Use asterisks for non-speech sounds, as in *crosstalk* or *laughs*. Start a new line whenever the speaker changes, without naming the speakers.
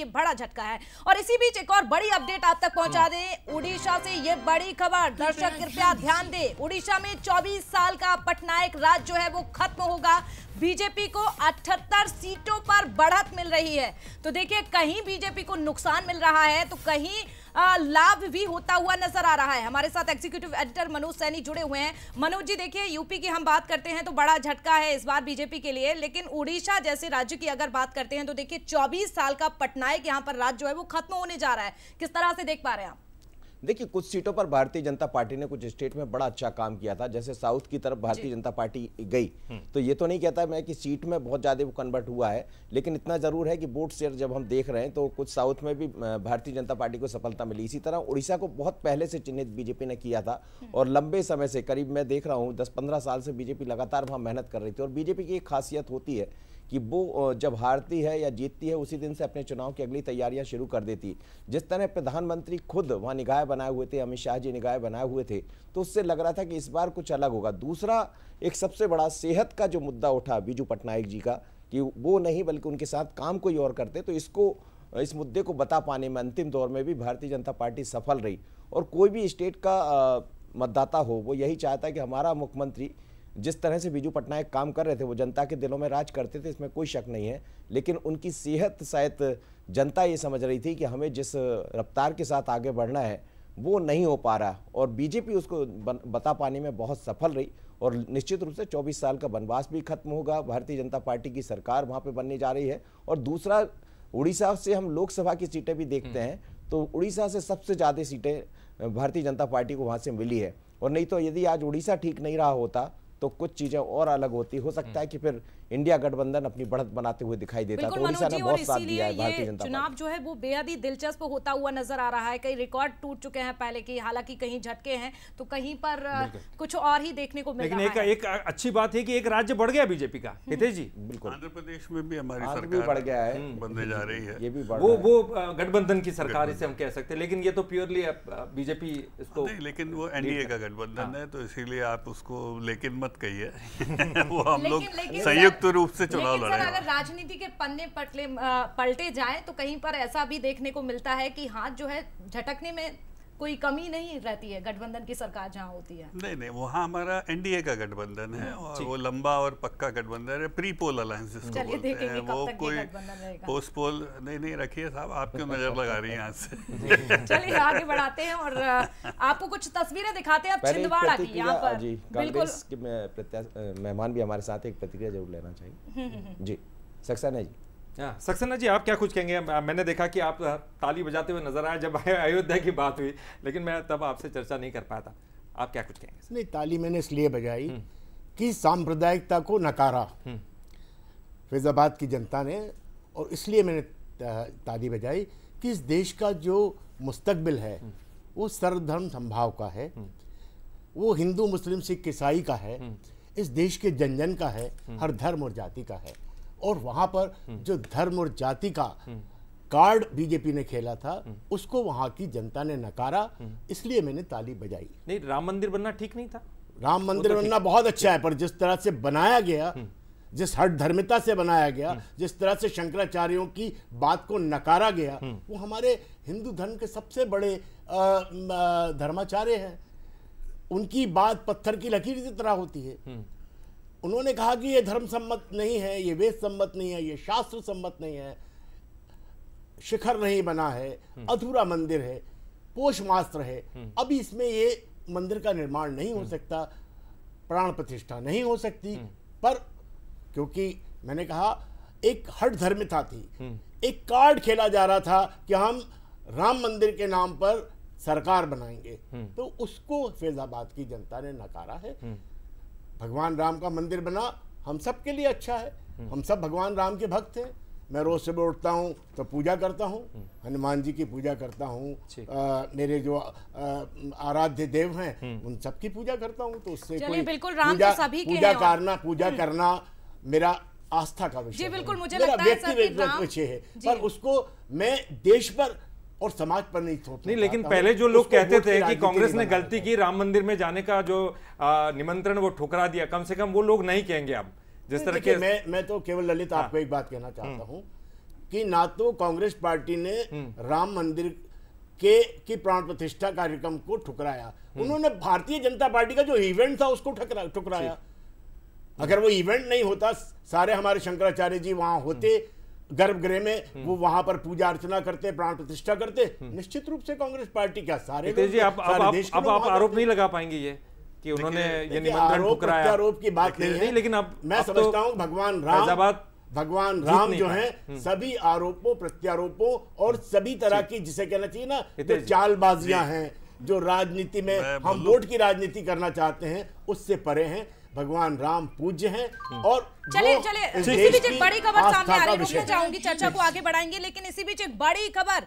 ये बड़ा झटका है और इसी बीच एक और बड़ी अपडेट आप तक पहुंचा हाँ। दें उड़ीसा से ये बड़ी खबर दर्शक कृपया ध्यान दें उड़ीसा में 24 साल का पटनायक राज जो है वो खत्म होगा बीजेपी को 78 सीटों पर बढ़त मिल रही है तो देखिए कहीं बीजेपी को नुकसान मिल रहा है तो कहीं लाभ भी होता हुआ नजर आ रहा है हमारे साथ एग्जीक्यूटिव एडिटर मनोज सैनी जुड़े हुए हैं मनोज जी देखिए यूपी की हम बात करते हैं तो बड़ा झटका है इस बार बीजेपी के लिए लेकिन उड़ीसा जैसे राज्य की अगर बात करते हैं तो देखिए चौबीस साल का पटनायक यहाँ पर राज्य जो है वो खत्म होने जा रहा है किस तरह से देख पा रहे हैं आप
देखिए कुछ सीटों पर भारतीय जनता पार्टी ने कुछ स्टेट में बड़ा अच्छा काम किया था जैसे साउथ की तरफ भारतीय जनता पार्टी गई हम्म। तो ये तो नहीं कहता मैं कि सीट में बहुत ज़्यादा वो कन्वर्ट हुआ है लेकिन इतना ज़रूर है कि वोट शेयर जब हम देख रहे हैं तो कुछ साउथ में भी भारतीय जनता पार्टी को सफलता मिली इसी तरह उड़ीसा को बहुत पहले से चिन्हित बीजेपी ने किया था हम्म। और लंबे समय से करीब मैं देख रहा हूँ दस पंद्रह साल से बीजेपी लगातार वहाँ मेहनत कर रही थी और बीजेपी की एक खासियत होती है कि वो जब हारती है या जीतती है उसी दिन से अपने चुनाव की अगली तैयारियां शुरू कर देती जिस तरह प्रधानमंत्री खुद वहाँ निगाह बनाए हुए थे अमित शाह जी निगाह बनाए हुए थे तो उससे लग रहा था कि इस बार कुछ अलग होगा दूसरा एक सबसे बड़ा सेहत का जो मुद्दा उठा बीजू पटनायक जी का कि वो नहीं बल्कि उनके साथ काम कोई और करते तो इसको इस मुद्दे को बता पाने में अंतिम दौर में भी भारतीय जनता पार्टी सफल रही और कोई भी स्टेट का मतदाता हो वो यही चाहता है कि हमारा मुख्यमंत्री जिस तरह से बीजू पटनायक काम कर रहे थे वो जनता के दिलों में राज करते थे इसमें कोई शक नहीं है लेकिन उनकी सेहत शायद जनता ये समझ रही थी कि हमें जिस रफ्तार के साथ आगे बढ़ना है वो नहीं हो पा रहा और बीजेपी उसको बता पाने में बहुत सफल रही और निश्चित रूप से 24 साल का वनवास भी खत्म होगा भारतीय जनता पार्टी की सरकार वहाँ पे बनने जा रही है और दूसरा उड़ीसा से हम लोकसभा की सीटें भी देखते हम्म। हैं तो उड़ीसा से सबसे ज़्यादा सीटें भारतीय जनता पार्टी को वहाँ से मिली है और नहीं तो यदि आज उड़ीसा ठीक नहीं रहा होता तो कुछ चीज़ें और अलग होती हो सकता है हम्म। कि फिर इंडिया गठबंधन अपनी बढ़त बनाते हुए दिखाई देता है तो ओडिशा ने बहुत साथ दिया है भारतीय जनता चुनाव
जो है वो बेहद ही दिलचस्प होता हुआ नजर आ रहा है कई रिकॉर्ड टूट चुके हैं पहले की हालांकि कहीं झटके हैं तो कहीं पर कुछ और ही देखने को मिल रहा है
एक अच्छी बात है की एक राज्य बढ़ गया बीजेपी का हम्म, हितेश जी बिल्कुल आंध्र प्रदेश में भी हमारी सरकार बढ़ गया है हम्म, बनने जा रही है ये भी वो वो गठबंधन की सरकार इसे हम कह सकते हैं लेकिन ये तो प्योरली बीजेपी इसको लेकिन वो एनडीए का गठबंधन हाँ। है तो इसीलिए आप उसको लेकिन मत कहिए *laughs* वो हम लोग संयुक्त रूप से चुनाव लड़े अगर
राजनीति के पन्ने पलटे जाए तो कहीं पर ऐसा भी देखने को मिलता है कि हाथ जो है झटकने में कोई कमी नहीं रहती है गठबंधन की सरकार जहाँ होती है
नहीं नहीं वहाँ हमारा एनडीए का गठबंधन है हम्म, और वो लंबा और पक्का गठबंधन है प्री पोल अलायंस वो कोई पोस्ट पोल नहीं नहीं रखिए साहब आप क्यों नजर लगा रही हैं यहाँ से *laughs* चलिए
आगे बढ़ाते हैं और आपको कुछ तस्वीरें दिखाते हैं छिंदवाड़ा की यहाँ पर
बिल्कुल मेहमान भी हमारे साथ एक प्रतिक्रिया जरूर लेना चाहिए हम्म, हम्म, जी सक्सेना जी हाँ, सक्सेना जी आप क्या कुछ कहेंगे मैंने देखा कि आप ताली बजाते हुए नजर आए जब अयोध्या की बात हुई लेकिन मैं तब आपसे चर्चा नहीं कर पाया था आप क्या कुछ कहेंगे
नहीं ताली मैंने इसलिए बजाई हम्म। कि सांप्रदायिकता को नकारा हम्म। फैजाबाद की जनता ने और इसलिए मैंने ताली बजाई कि इस देश का जो मुस्तबिल है हम्म। वो सर्वधर्म संभाव का है वो हिंदू मुस्लिम सिख ईसाई का है इस देश के जन जन का है हर धर्म और जाति का है और वहां पर जो धर्म और जाति का कार्ड बीजेपी ने खेला था उसको वहां की जनता ने नकारा इसलिए मैंने ताली बजाई
नहीं राम मंदिर बनना ठीक नहीं था
राम तो मंदिर तो बनना बहुत अच्छा है पर जिस तरह से बनाया गया हम्म। जिस हर धर्मिता से बनाया गया हम्म। जिस तरह से शंकराचार्यों की बात को नकारा गया हम्म। वो हमारे हिंदू धर्म के सबसे बड़े धर्माचार्य हैं उनकी बात पत्थर की लकीर की तरह होती है उन्होंने कहा कि ये धर्म सम्मत नहीं है ये वेद सम्मत नहीं है ये शास्त्र सम्मत नहीं है शिखर नहीं बना है हम्म। अधूरा मंदिर है पोष मास्त्र है हम्म। अभी इसमें ये मंदिर का निर्माण नहीं हो हम्म। सकता प्राण प्रतिष्ठा नहीं हो सकती पर क्योंकि मैंने कहा एक हट धर्मिता थी एक कार्ड खेला जा रहा था कि हम राम मंदिर के नाम पर सरकार बनाएंगे तो उसको फैजाबाद की जनता ने नकारा है भगवान राम का मंदिर बना हम सब के लिए अच्छा है हम्म। हम सब भगवान राम के भक्त हैं मैं रोज़ सुबह उठता हूँ तो पूजा करता हूँ हम्म। हनुमान जी की पूजा करता हूँ मेरे जो आराध्य देव हैं हम्म। उन सब की पूजा करता हूँ तो उससे कोई बिल्कुल राम पूजा, तो सभी पूजा के करना पूजा करना मेरा आस्था का विषय बिल्कुल मुझे लगता है व्यक्ति है पर उसको मैं देश पर और समाज पर नहीं सोचना नहीं लेकिन पहले जो लोग कहते थे कि कांग्रेस ने
गलती की राम मंदिर में जाने का जो निमंत्रण वो ठुकरा दिया कम से कम वो लोग नहीं कहेंगे अब जिस तरह के मैं
मैं तो केवल ललित हाँ। आपको एक बात कहना चाहता हम्म। हूँ कि ना तो कांग्रेस पार्टी ने हम्म। राम मंदिर के की प्राण प्रतिष्ठा कार्यक्रम को ठुकराया हम्म। उन्होंने भारतीय जनता पार्टी का जो इवेंट था उसको ठुकराया अगर वो इवेंट नहीं होता सारे हमारे शंकराचार्य जी वहां होते गर्भगृह में वो वहां पर पूजा अर्चना करते प्राण प्रतिष्ठा करते निश्चित रूप से कांग्रेस पार्टी क्या सारे जी आप आप, आरोप
नहीं लगा पाएंगे ये कि उन्होंने ये निमंत्रण आरोप की बात नहीं है लेकिन अब मैं तो समझता हूँ
भगवान राम भगवान राम जो हैं हम्म। सभी आरोपों प्रत्यारोपों और हम्म। सभी तरह की जिसे कहना चाहिए ना जो चालबाजियां हैं जो राजनीति में हम वोट की राजनीति करना चाहते हैं उससे परे हैं भगवान राम पूज्य हैं हम्म। और चले चले इसी बीच एक बड़ी खबर सामने आ रही है चाहूंगी चर्चा को
आगे बढ़ाएंगे लेकिन इसी बीच एक बड़ी खबर